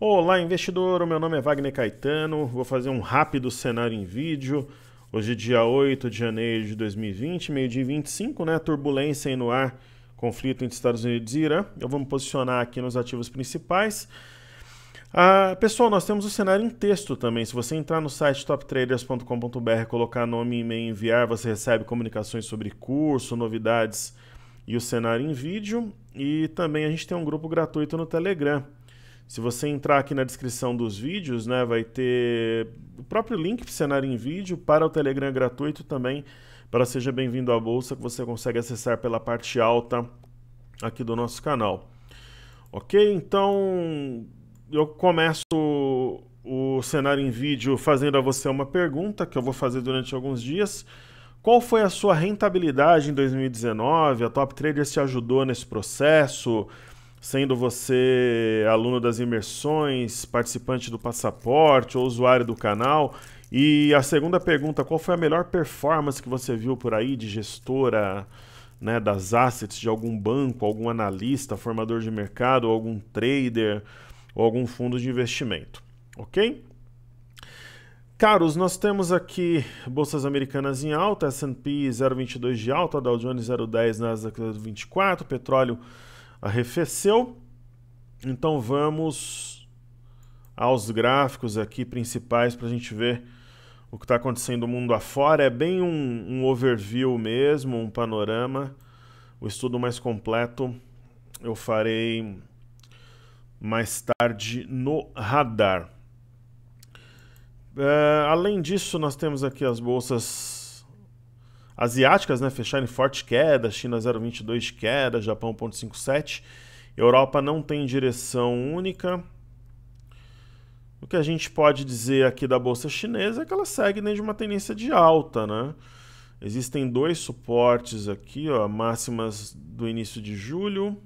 Olá, investidor. O meu nome é Wagner Caetano. Vou fazer um rápido cenário em vídeo. Hoje, dia 8 de janeiro de 2020, meio-dia 25, né? Turbulência aí no ar, conflito entre Estados Unidos e Irã. Eu vou me posicionar aqui nos ativos principais. Ah, pessoal, nós temos o cenário em texto também. Se você entrar no site toptraders.com.br, colocar nome, e-mail enviar, você recebe comunicações sobre curso, novidades e o cenário em vídeo. E também a gente tem um grupo gratuito no Telegram. Se você entrar aqui na descrição dos vídeos, né, vai ter o próprio link para cenário em vídeo para o Telegram é gratuito também, para Seja Bem-vindo à Bolsa, que você consegue acessar pela parte alta aqui do nosso canal. Ok? Então, eu começo o cenário em vídeo fazendo a você uma pergunta que eu vou fazer durante alguns dias. Qual foi a sua rentabilidade em 2019? A Top Trader se ajudou nesse processo? sendo você aluno das imersões, participante do passaporte ou usuário do canal. E a segunda pergunta, qual foi a melhor performance que você viu por aí de gestora né, das assets de algum banco, algum analista, formador de mercado, algum trader ou algum fundo de investimento? Ok? Caros, nós temos aqui bolsas americanas em alta, S&P 0,22 de alta, Dow Jones 0,10, Nasdaq 0,24, petróleo arrefeceu. Então vamos aos gráficos aqui principais para a gente ver o que está acontecendo no mundo afora. É bem um, um overview mesmo, um panorama. O estudo mais completo eu farei mais tarde no radar. É, além disso, nós temos aqui as bolsas Asiáticas, né, fecharam em forte queda, China 0,22 de queda, Japão 0,57. Europa não tem direção única. O que a gente pode dizer aqui da bolsa chinesa é que ela segue dentro de uma tendência de alta, né? Existem dois suportes aqui, ó, máximas do início de julho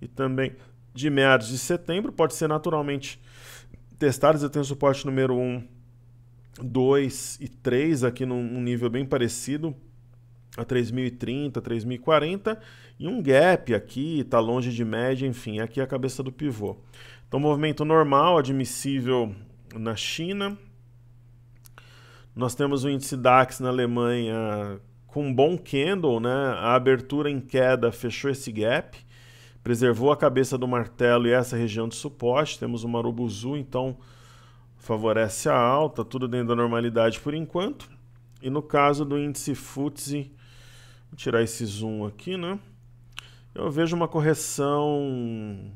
e também de meados de setembro, pode ser naturalmente testados. Eu tenho o suporte número 1 um 2 e 3 aqui num, nível bem parecido a 3030, 3040 e um gap aqui, está longe de média, enfim, aqui é a cabeça do pivô. Então, movimento normal, admissível na China. Nós temos o índice DAX na Alemanha com um bom candle, né? A abertura em queda fechou esse gap, preservou a cabeça do martelo e essa região de suporte. Temos o Marubuzu, então favorece a alta, tudo dentro da normalidade por enquanto. E no caso do índice FTSE, vou tirar esse zoom aqui, né? Eu vejo uma correção,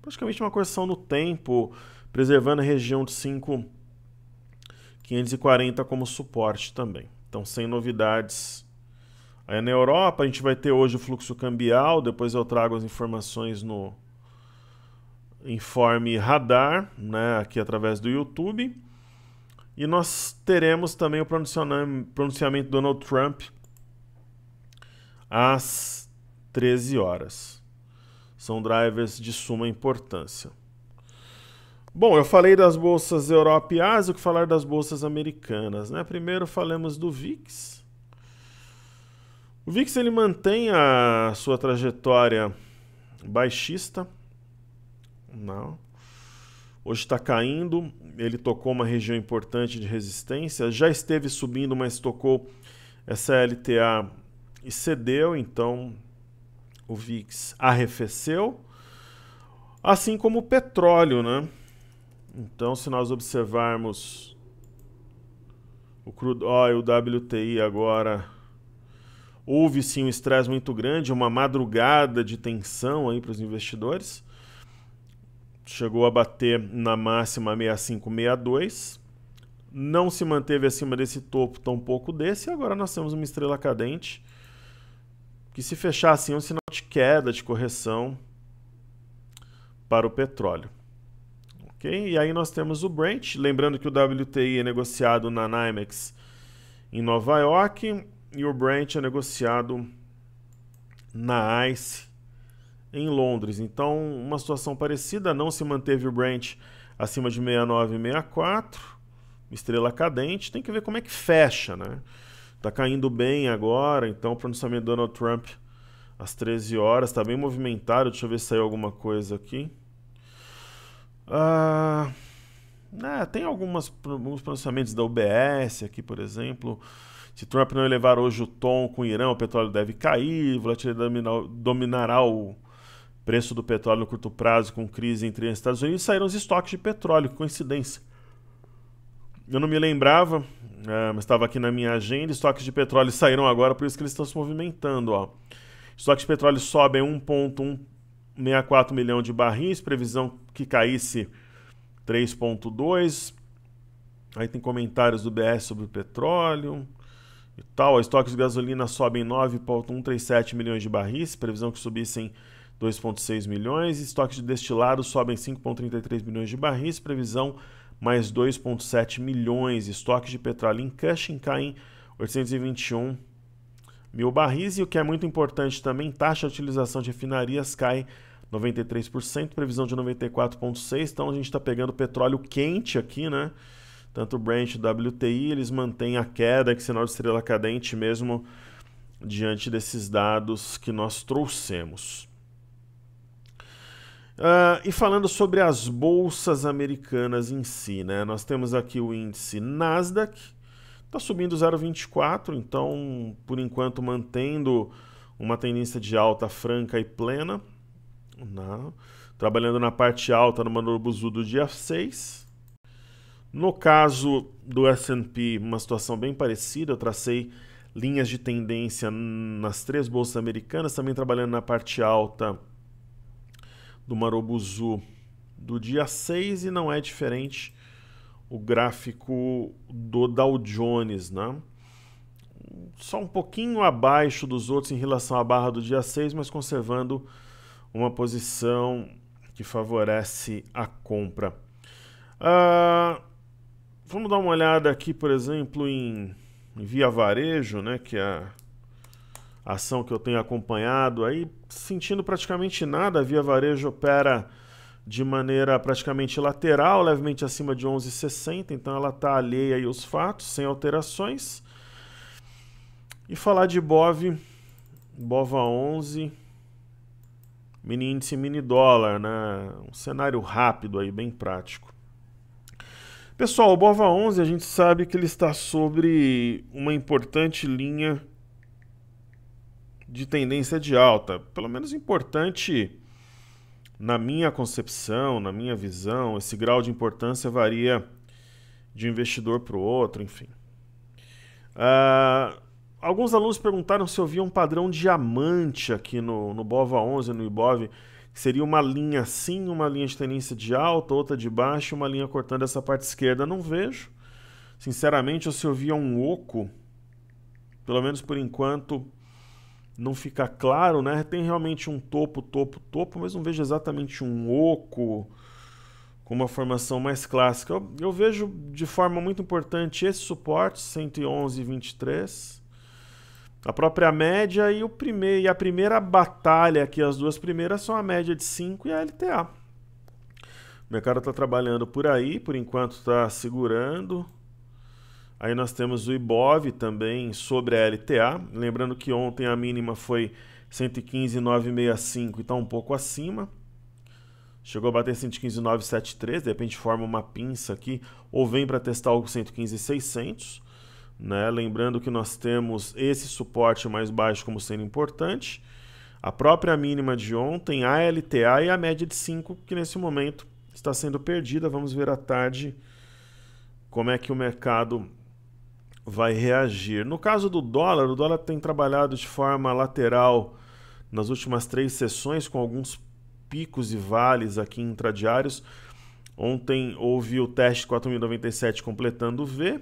praticamente uma correção no tempo, preservando a região de 5,540 como suporte também. Então, sem novidades. Aí na Europa, a gente vai ter hoje o fluxo cambial, depois eu trago as informações no, informe radar, né, aqui através do YouTube. E nós teremos também o pronunciamento do Donald Trump às 13 horas. São drivers de suma importância. Bom, eu falei das bolsas Europa e Ásia, o que falar das bolsas americanas, né? Primeiro falamos do VIX. O VIX ele mantém a sua trajetória baixista, não. Hoje está caindo, ele tocou uma região importante de resistência, já esteve subindo, mas tocou essa LTA e cedeu, então o VIX arrefeceu, assim como o petróleo, né? Então, se nós observarmos o crudo oil o WTI agora, houve sim um estresse muito grande, uma madrugada de tensão aí para os investidores chegou a bater na máxima 6562, não se manteve acima desse topo tão pouco desse, e agora nós temos uma estrela cadente que se fechar assim é um sinal de queda, de correção para o petróleo. ok E aí nós temos o Brent, lembrando que o WTI é negociado na NYMEX em Nova York e o Brent é negociado na ICE em Londres. Então, uma situação parecida, não se manteve o Brent acima de 69 64, estrela cadente. Tem que ver como é que fecha, né? Tá caindo bem agora, então o pronunciamento do Donald Trump às 13 horas, tá bem movimentado. Deixa eu ver se saiu alguma coisa aqui. Ah, é, tem algumas, alguns pronunciamentos da UBS aqui, por exemplo. Se Trump não elevar hoje o tom com o Irã, o petróleo deve cair, volatilidade dominará o preço do petróleo no curto prazo, com crise entre os Estados Unidos, saíram os estoques de petróleo, coincidência. Eu não me lembrava, é, mas estava aqui na minha agenda, estoques de petróleo saíram agora, por isso que eles estão se movimentando. Ó. Estoques de petróleo sobem 1,164 milhão de barris, previsão que caísse 3,2. Aí tem comentários do BS sobre o petróleo e tal. Estoques de gasolina sobem 9,137 milhões de barris, previsão que subissem 2,6 milhões. Estoques de destilados sobem 5,33 milhões de barris, previsão mais 2,7 milhões. Estoques de petróleo em Cushing caem 821 mil barris. E o que é muito importante também, taxa de utilização de refinarias cai 93%, previsão de 94,6%. Então a gente está pegando petróleo quente aqui, né? Tanto o Brent e o WTI, eles mantêm a queda, que sinal de estrela cadente mesmo diante desses dados que nós trouxemos. Uh, e falando sobre as bolsas americanas em si, né? Nós temos aqui o índice Nasdaq, está subindo 0,24, então por enquanto mantendo uma tendência de alta franca e plena. Não. Né? Trabalhando na parte alta no Manobuzu do dia 6. No caso do S&P, uma situação bem parecida, eu tracei linhas de tendência nas três bolsas americanas, também trabalhando na parte alta do Marobuzu do dia 6 e não é diferente o gráfico do Dow Jones, né? Só um pouquinho abaixo dos outros em relação à barra do dia 6, mas conservando uma posição que favorece a compra. Uh, vamos dar uma olhada aqui, por exemplo, em, em Via Varejo, né, que é a ação que eu tenho acompanhado, aí sentindo praticamente nada, a Via Varejo opera de maneira praticamente lateral, levemente acima de 11,60, então ela está alheia aí aos fatos, sem alterações. E falar de BOV, BOVA 11, mini índice mini dólar, né? um cenário rápido aí, bem prático. Pessoal, o BOVA 11 a gente sabe que ele está sobre uma importante linha de tendência de alta. Pelo menos importante na minha concepção, na minha visão, esse grau de importância varia de investidor para o outro, enfim. Uh, alguns alunos perguntaram se eu via um padrão diamante aqui no, no BOVA11, no IBOV, que seria uma linha assim, uma linha de tendência de alta, outra de baixo, uma linha cortando essa parte esquerda. Não vejo. Sinceramente, se eu via um oco, pelo menos por enquanto, não fica claro, né? Tem realmente um topo, topo, topo, mas não vejo exatamente um oco com uma formação mais clássica. Eu, eu vejo de forma muito importante esse suporte, 111 23 a própria média e, o e a primeira batalha aqui, as duas primeiras, são a média de 5 e a LTA. O mercado está trabalhando por aí, por enquanto está segurando. Aí nós temos o IBOV também sobre a LTA. Lembrando que ontem a mínima foi 115,965 e está então um pouco acima. Chegou a bater 115,973. De repente forma uma pinça aqui ou vem para testar o 115,600. Né? Lembrando que nós temos esse suporte mais baixo como sendo importante. A própria mínima de ontem, a LTA e a média de 5, que nesse momento está sendo perdida. Vamos ver à tarde como é que o mercado vai reagir. No caso do dólar, o dólar tem trabalhado de forma lateral nas últimas três sessões, com alguns picos e vales aqui intradiários. Ontem houve o teste 4.097 completando o V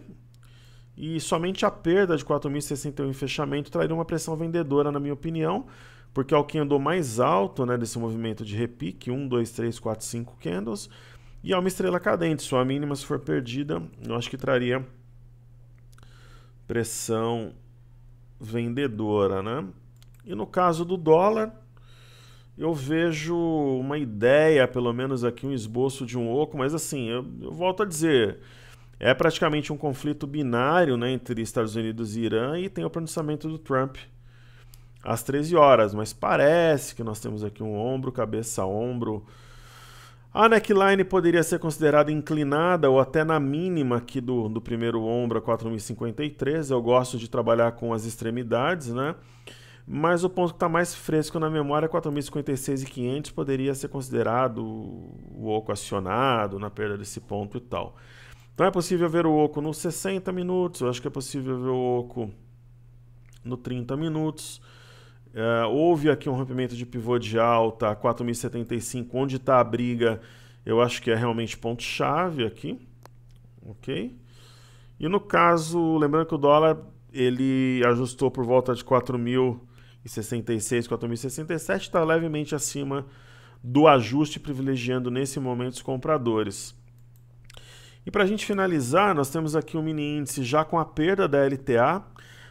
e somente a perda de 4.061 em fechamento traria uma pressão vendedora, na minha opinião, porque é o que andou mais alto né, desse movimento de repique, 1, 2, 3, 4, 5 candles, e é uma estrela cadente, sua mínima se for perdida, eu acho que traria pressão vendedora, né? E no caso do dólar, eu vejo uma ideia, pelo menos aqui um esboço de um oco, mas assim, eu, eu volto a dizer, é praticamente um conflito binário né, entre Estados Unidos e Irã e tem o pronunciamento do Trump às 13 horas, mas parece que nós temos aqui um ombro, cabeça ombro, a neckline poderia ser considerada inclinada ou até na mínima aqui do, do primeiro ombro a 4053. Eu gosto de trabalhar com as extremidades, né? Mas o ponto que está mais fresco na memória é 4056 e 500 poderia ser considerado o oco acionado na perda desse ponto e tal. Então é possível ver o oco nos 60 minutos, eu acho que é possível ver o oco no 30 minutos. É, houve aqui um rompimento de pivô de alta a 4.075, onde está a briga, eu acho que é realmente ponto-chave aqui. Ok? E no caso, lembrando que o dólar ele ajustou por volta de 4.066, 4.067, está levemente acima do ajuste, privilegiando nesse momento os compradores. E para a gente finalizar, nós temos aqui o um mini índice já com a perda da LTA,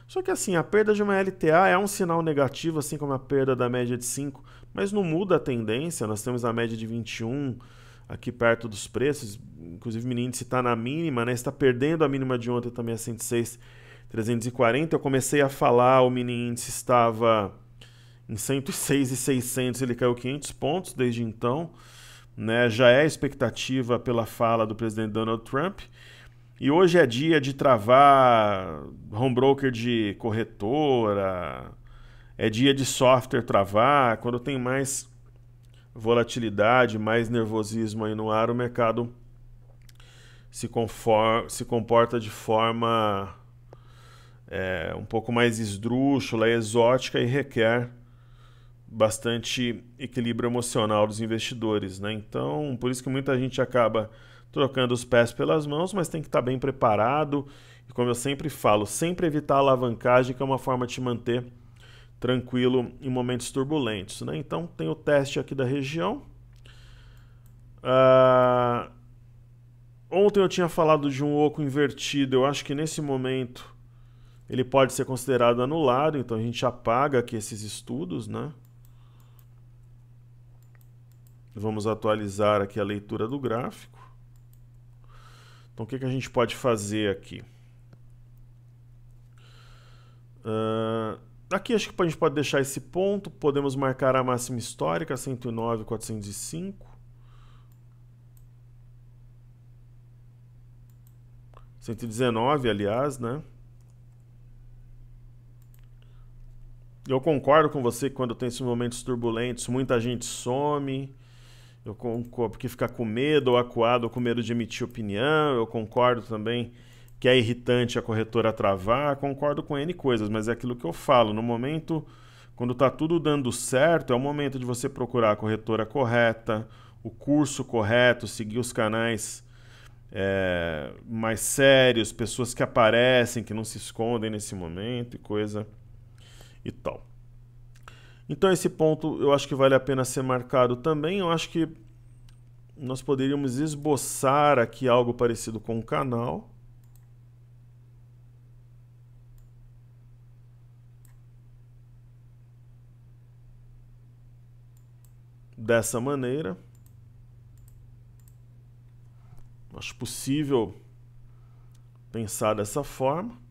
só que assim, a perda de uma LTA é um sinal negativo, assim como a perda da média de 5, mas não muda a tendência. Nós temos a média de 21 aqui perto dos preços, inclusive o mini índice está na mínima, né? está perdendo a mínima de ontem também a 106, 340. Eu comecei a falar, o mini índice estava em 106.600, e ele caiu 500 pontos desde então. Né? Já é expectativa pela fala do presidente Donald Trump. E hoje é dia de travar home broker de corretora, é dia de software travar. Quando tem mais volatilidade, mais nervosismo aí no ar, o mercado se, conforma, se comporta de forma é, um pouco mais esdrúxula, exótica e requer bastante equilíbrio emocional dos investidores. Né? Então, por isso que muita gente acaba trocando os pés pelas mãos, mas tem que estar tá bem preparado. E como eu sempre falo, sempre evitar a alavancagem, que é uma forma de te manter tranquilo em momentos turbulentos. Né? Então, tem o teste aqui da região. Ah, ontem eu tinha falado de um oco invertido. Eu acho que nesse momento ele pode ser considerado anulado, então a gente apaga aqui esses estudos, né? Vamos atualizar aqui a leitura do gráfico. Então o que, que a gente pode fazer aqui? Uh, aqui acho que a gente pode deixar esse ponto. Podemos marcar a máxima histórica, 109.405. 119, aliás, né? Eu concordo com você que quando tem esses momentos turbulentos, muita gente some, eu porque fica com medo ou acuado ou com medo de emitir opinião. Eu concordo também que é irritante a corretora travar. Concordo com N coisas, mas é aquilo que eu falo. No momento, quando está tudo dando certo, é o momento de você procurar a corretora correta, o curso correto, seguir os canais é, mais sérios, pessoas que aparecem, que não se escondem nesse momento e coisa e tal. Então esse ponto eu acho que vale a pena ser marcado também. Eu acho que nós poderíamos esboçar aqui algo parecido com o canal. Dessa maneira. Acho possível pensar dessa forma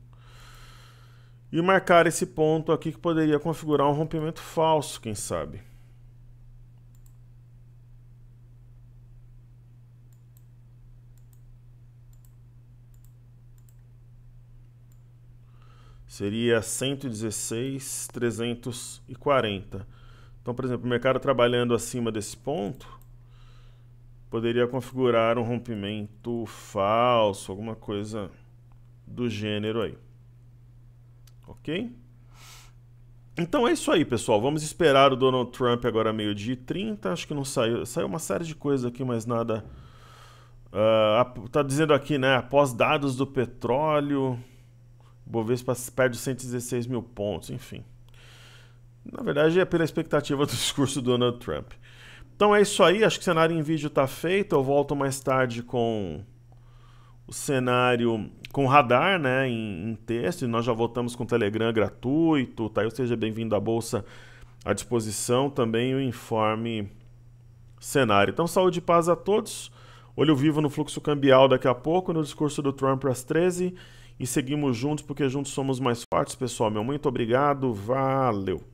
e marcar esse ponto aqui que poderia configurar um rompimento falso, quem sabe. Seria 116, 340. Então, por exemplo, o mercado trabalhando acima desse ponto poderia configurar um rompimento falso, alguma coisa do gênero aí. Ok? Então é isso aí, pessoal. Vamos esperar o Donald Trump agora meio-dia e 30. Acho que não saiu. Saiu uma série de coisas aqui, mas nada. Uh, tá dizendo aqui, né? Após dados do petróleo, Bovespa perde 116 mil pontos, enfim. Na verdade, é pela expectativa do discurso do Donald Trump. Então é isso aí. Acho que o cenário em vídeo está feito. Eu volto mais tarde com o cenário com radar, né, em, em texto, e nós já voltamos com o Telegram gratuito, tá? Ou seja, bem-vindo à Bolsa à disposição, também o informe cenário. Então, saúde e paz a todos. Olho vivo no fluxo cambial daqui a pouco, no discurso do Trump às 13 e seguimos juntos porque juntos somos mais fortes, pessoal. Meu muito obrigado. Valeu.